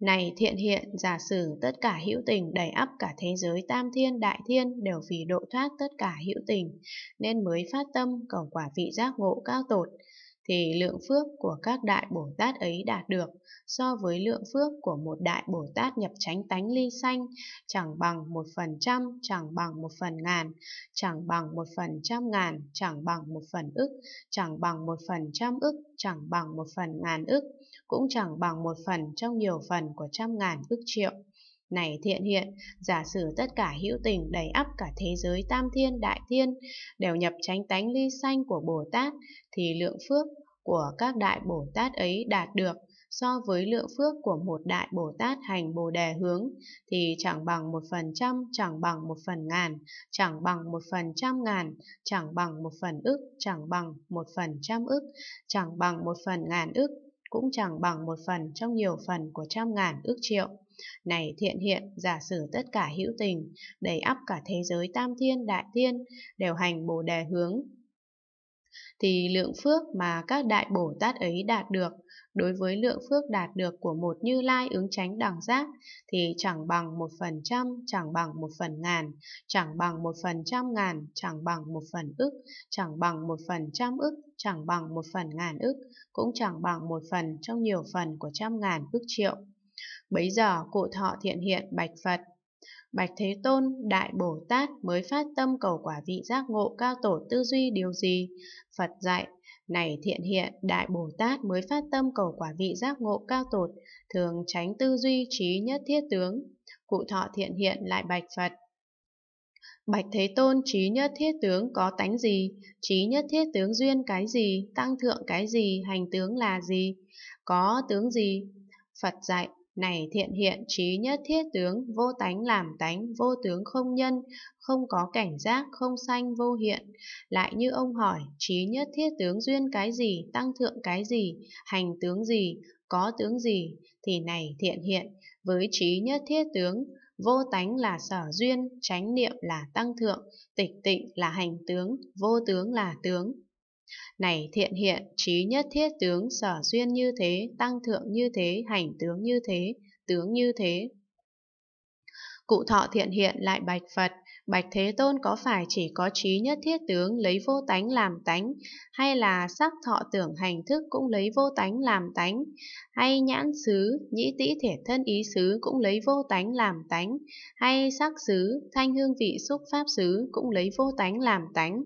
Này thiện hiện, giả sử tất cả hữu tình đầy ắp cả thế giới tam thiên đại thiên đều vì độ thoát tất cả hữu tình, nên mới phát tâm cầu quả vị giác ngộ cao tột thì lượng phước của các đại Bồ Tát ấy đạt được so với lượng phước của một đại Bồ Tát nhập chánh tánh ly sanh chẳng bằng một phần trăm, chẳng bằng một phần ngàn, chẳng bằng một phần trăm ngàn, chẳng bằng một phần ức, chẳng bằng một phần trăm ức, chẳng bằng một phần ngàn ức, cũng chẳng bằng một phần trong nhiều phần của trăm ngàn ức triệu này thiện hiện, giả sử tất cả hữu tình đầy ắp cả thế giới tam thiên đại thiên đều nhập chánh tánh ly sanh của Bồ Tát, thì lượng phước của các đại Bồ Tát ấy đạt được so với lượng phước của một đại Bồ Tát hành Bồ Đề hướng thì chẳng bằng một phần trăm, chẳng bằng một phần ngàn, chẳng bằng một phần trăm ngàn, chẳng bằng một phần ức, chẳng bằng một phần trăm ức, chẳng bằng một phần ngàn ức, cũng chẳng bằng một phần trong nhiều phần của trăm ngàn ước triệu. Này thiện hiện, giả sử tất cả hữu tình, đầy ắp cả thế giới tam thiên đại thiên, đều hành bồ đề hướng, thì lượng phước mà các đại bổ tát ấy đạt được đối với lượng phước đạt được của một như lai ứng tránh đẳng giác thì chẳng bằng một phần trăm, chẳng bằng một phần ngàn, chẳng bằng một phần trăm ngàn, chẳng bằng một phần ức, chẳng bằng một phần trăm ức, chẳng bằng một phần ngàn ức, cũng chẳng bằng một phần trong nhiều phần của trăm ngàn ức triệu. Bấy giờ cụ thọ thiện hiện bạch Phật Bạch Thế Tôn, Đại Bồ Tát mới phát tâm cầu quả vị giác ngộ cao tổ tư duy điều gì? Phật dạy, này thiện hiện, Đại Bồ Tát mới phát tâm cầu quả vị giác ngộ cao tổ thường tránh tư duy trí nhất thiết tướng. Cụ thọ thiện hiện lại bạch Phật. Bạch Thế Tôn trí nhất thiết tướng có tánh gì, trí nhất thiết tướng duyên cái gì, tăng thượng cái gì, hành tướng là gì, có tướng gì? Phật dạy, này thiện hiện trí nhất thiết tướng, vô tánh làm tánh, vô tướng không nhân, không có cảnh giác, không sanh vô hiện. Lại như ông hỏi, trí nhất thiết tướng duyên cái gì, tăng thượng cái gì, hành tướng gì, có tướng gì, thì này thiện hiện, với trí nhất thiết tướng, vô tánh là sở duyên, chánh niệm là tăng thượng, tịch tịnh là hành tướng, vô tướng là tướng. Này thiện hiện, trí nhất thiết tướng sở duyên như thế, tăng thượng như thế, hành tướng như thế, tướng như thế. Cụ thọ thiện hiện lại bạch Phật, Bạch Thế Tôn có phải chỉ có trí nhất thiết tướng lấy vô tánh làm tánh, hay là sắc thọ tưởng hành thức cũng lấy vô tánh làm tánh, hay nhãn xứ, nhĩ tĩ thể thân ý xứ cũng lấy vô tánh làm tánh, hay sắc xứ, thanh hương vị xúc pháp xứ cũng lấy vô tánh làm tánh.